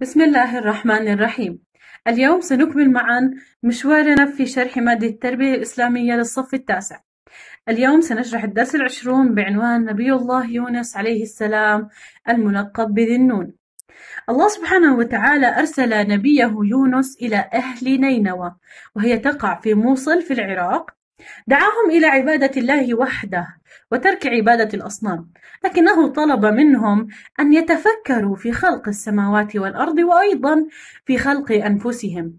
بسم الله الرحمن الرحيم اليوم سنكمل معا مشوارنا في شرح مادة التربية الإسلامية للصف التاسع اليوم سنشرح الدرس العشرون بعنوان نبي الله يونس عليه السلام الملقب بذي النون الله سبحانه وتعالى أرسل نبيه يونس إلى أهل نينوى وهي تقع في موصل في العراق دعاهم إلى عبادة الله وحده وترك عبادة الأصنام، لكنه طلب منهم أن يتفكروا في خلق السماوات والأرض وأيضا في خلق أنفسهم.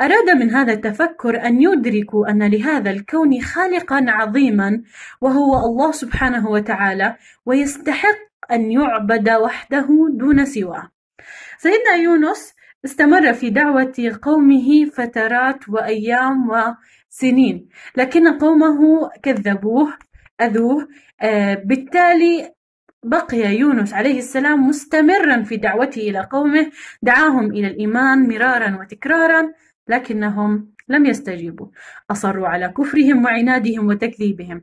أراد من هذا التفكر أن يدركوا أن لهذا الكون خالقا عظيما وهو الله سبحانه وتعالى ويستحق أن يعبد وحده دون سواه. سيدنا يونس استمر في دعوة قومه فترات وأيام وسنين لكن قومه كذبوه أذوه آه، بالتالي بقي يونس عليه السلام مستمرا في دعوته إلى قومه دعاهم إلى الإيمان مرارا وتكرارا لكنهم لم يستجيبوا أصروا على كفرهم وعنادهم وتكذيبهم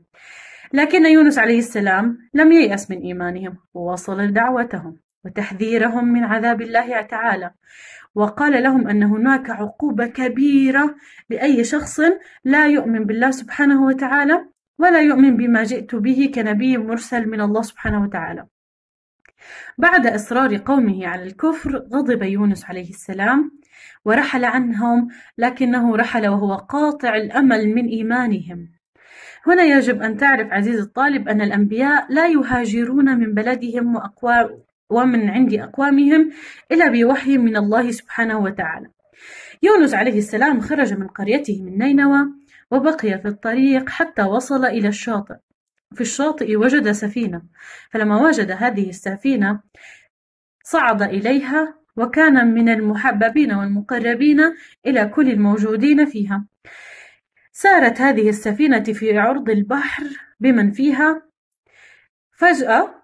لكن يونس عليه السلام لم ييأس من إيمانهم وواصل دعوتهم وتحذيرهم من عذاب الله تعالى وقال لهم أن هناك عقوبة كبيرة لأي شخص لا يؤمن بالله سبحانه وتعالى ولا يؤمن بما جئت به كنبي مرسل من الله سبحانه وتعالى بعد إصرار قومه على الكفر غضب يونس عليه السلام ورحل عنهم لكنه رحل وهو قاطع الأمل من إيمانهم هنا يجب أن تعرف عزيزي الطالب أن الأنبياء لا يهاجرون من بلدهم ومن عند أقوامهم إلا بوحي من الله سبحانه وتعالى يونس عليه السلام خرج من قريته من نينوى وبقي في الطريق حتى وصل إلى الشاطئ في الشاطئ وجد سفينة فلما وجد هذه السفينة صعد إليها وكان من المحببين والمقربين إلى كل الموجودين فيها سارت هذه السفينة في عرض البحر بمن فيها فجأة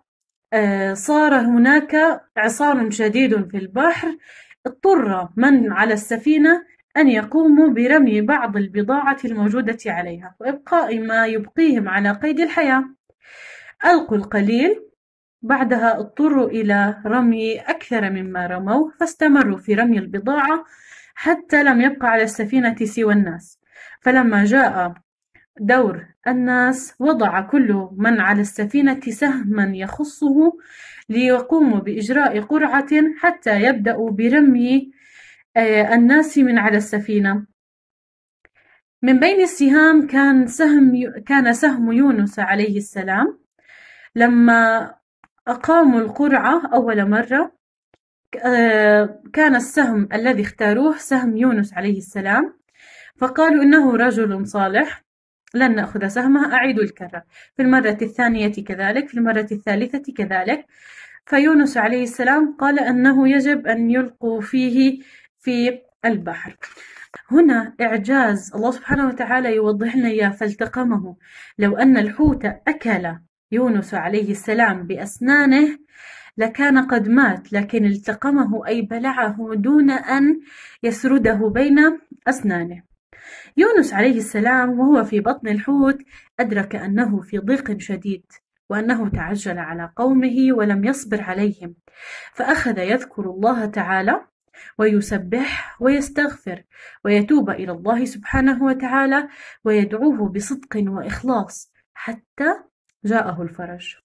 آه، صار هناك عصار شديد في البحر اضطر من على السفينة أن يقوموا برمي بعض البضاعة الموجودة عليها وإبقاء ما يبقيهم على قيد الحياة ألقوا القليل بعدها اضطروا إلى رمي أكثر مما رموه فاستمروا في رمي البضاعة حتى لم يبقى على السفينة سوى الناس فلما جاء دور الناس وضع كل من على السفينة سهما يخصه ليقوموا بإجراء قرعة حتى يبدأوا برمي آه، الناس من على السفينة من بين السهام كان سهم كان سهم يونس عليه السلام لما أقاموا القرعة أول مرة آه، كان السهم الذي اختاروه سهم يونس عليه السلام فقالوا إنه رجل صالح لن نأخذ سهمها أعيد الكرة في المرة الثانية كذلك في المرة الثالثة كذلك فيونس عليه السلام قال أنه يجب أن يلقوا فيه في البحر هنا إعجاز الله سبحانه وتعالى يوضح لنا إياه فالتقمه لو أن الحوت أكل يونس عليه السلام بأسنانه لكان قد مات لكن التقمه أي بلعه دون أن يسرده بين أسنانه يونس عليه السلام وهو في بطن الحوت أدرك أنه في ضيق شديد وأنه تعجل على قومه ولم يصبر عليهم فأخذ يذكر الله تعالى ويسبح ويستغفر ويتوب إلى الله سبحانه وتعالى ويدعوه بصدق وإخلاص حتى جاءه الفرج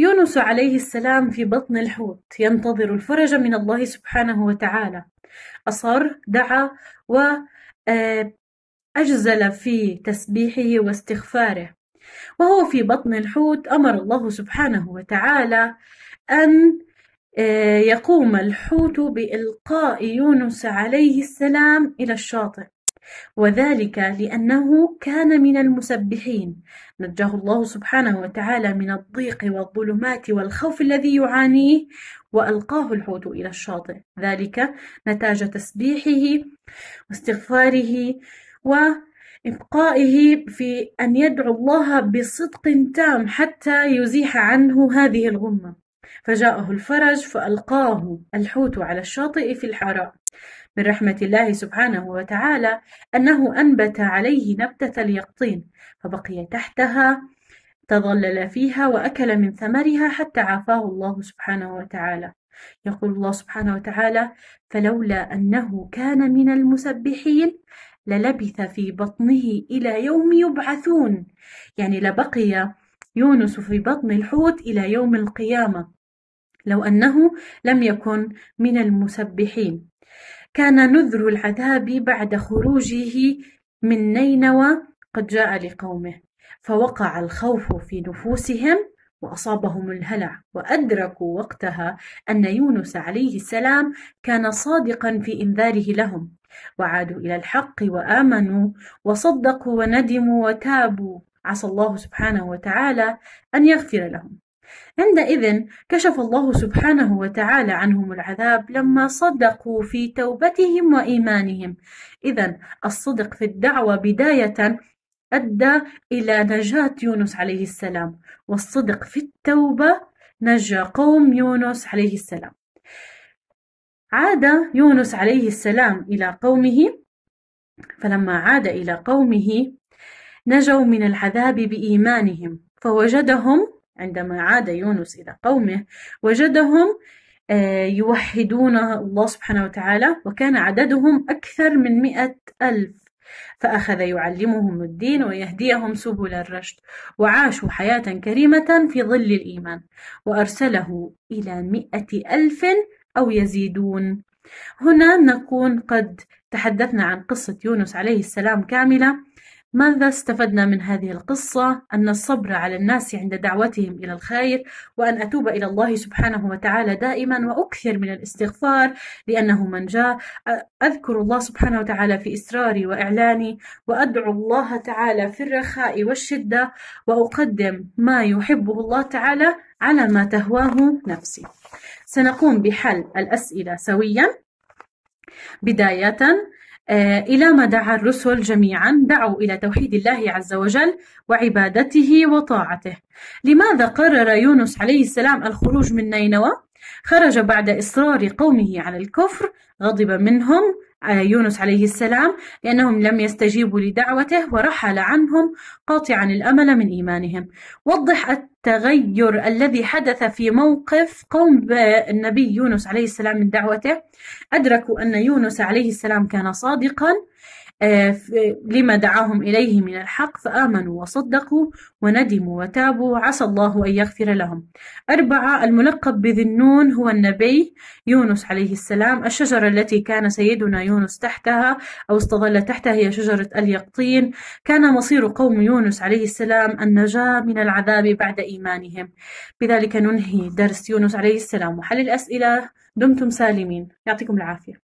يونس عليه السلام في بطن الحوت ينتظر الفرج من الله سبحانه وتعالى أصر دعا وأجزل آه، في تسبيحه واستغفاره وهو في بطن الحوت أمر الله سبحانه وتعالى أن آه، يقوم الحوت بإلقاء يونس عليه السلام إلى الشاطئ وَذَلِكَ لِأَنَّهُ كَانَ مِنَ الْمُسَبِّحِينَ نَجَّاهُ اللَّهُ سُبْحَانَهُ وَتَعَالَى مِنْ الضِّيقِ وَالظُّلُمَاتِ وَالْخَوْفِ الَّذِي يُعَانِيهِ وَأَلْقَاهُ الْحُوتُ إلَى الشَّاطِئِ ذَلِكَ نتاج تسبيحه واستغفاره وإبقائه في أن يدعو الله بصدق تام حتى يزيح عنه هذه الغمة فجاءه الفرج فألقاه الحوت على الشاطئ في الحراء من رحمة الله سبحانه وتعالى أنه أنبت عليه نبتة اليقطين فبقي تحتها تظلل فيها وأكل من ثمرها حتى عافاه الله سبحانه وتعالى يقول الله سبحانه وتعالى فلولا أنه كان من المسبحين للبث في بطنه إلى يوم يبعثون يعني لبقي يونس في بطن الحوت إلى يوم القيامة لو أنه لم يكن من المسبحين كان نذر العذاب بعد خروجه من نينوى قد جاء لقومه فوقع الخوف في نفوسهم واصابهم الهلع وادركوا وقتها ان يونس عليه السلام كان صادقا في انذاره لهم وعادوا الى الحق وامنوا وصدقوا وندموا وتابوا عسى الله سبحانه وتعالى ان يغفر لهم عندئذ كشف الله سبحانه وتعالى عنهم العذاب لما صدقوا في توبتهم وإيمانهم إذا الصدق في الدعوة بداية أدى إلى نجاة يونس عليه السلام والصدق في التوبة نجى قوم يونس عليه السلام عاد يونس عليه السلام إلى قومه فلما عاد إلى قومه نجوا من العذاب بإيمانهم فوجدهم عندما عاد يونس إلى قومه وجدهم آه، يوحدون الله سبحانه وتعالى وكان عددهم أكثر من مئة ألف فأخذ يعلمهم الدين ويهديهم سبل الرشد وعاشوا حياة كريمة في ظل الإيمان وأرسله إلى مئة ألف أو يزيدون هنا نكون قد تحدثنا عن قصة يونس عليه السلام كاملة ماذا استفدنا من هذه القصة؟ أن الصبر على الناس عند دعوتهم إلى الخير، وأن أتوب إلى الله سبحانه وتعالى دائما وأكثر من الاستغفار لأنه من جاء، أذكر الله سبحانه وتعالى في إسراري وإعلاني، وأدعو الله تعالى في الرخاء والشدة، وأقدم ما يحبه الله تعالى على ما تهواه نفسي. سنقوم بحل الأسئلة سويا. بداية آه، إلى ما دعا الرسل جميعا دعوا إلى توحيد الله عز وجل وعبادته وطاعته لماذا قرر يونس عليه السلام الخروج من نينوى؟ خرج بعد إصرار قومه على الكفر غضب منهم آه، يونس عليه السلام لأنهم لم يستجيبوا لدعوته ورحل عنهم قاطعا الأمل من إيمانهم وضح التغير الذي حدث في موقف قوم النبي يونس عليه السلام من دعوته أدركوا أن يونس عليه السلام كان صادقا آه، لما دعاهم إليه من الحق فآمنوا وصدقوا وندموا وتابوا عسى الله أن يغفر لهم أربعة الملقب بذي النون هو النبي يونس عليه السلام الشجرة التي كان سيدنا يونس تحتها أو استظل تحتها هي شجرة اليقطين كان مصير قوم يونس عليه السلام النجاة من العذاب بعد إيمانهم بذلك ننهي درس يونس عليه السلام وحل الأسئلة دمتم سالمين يعطيكم العافية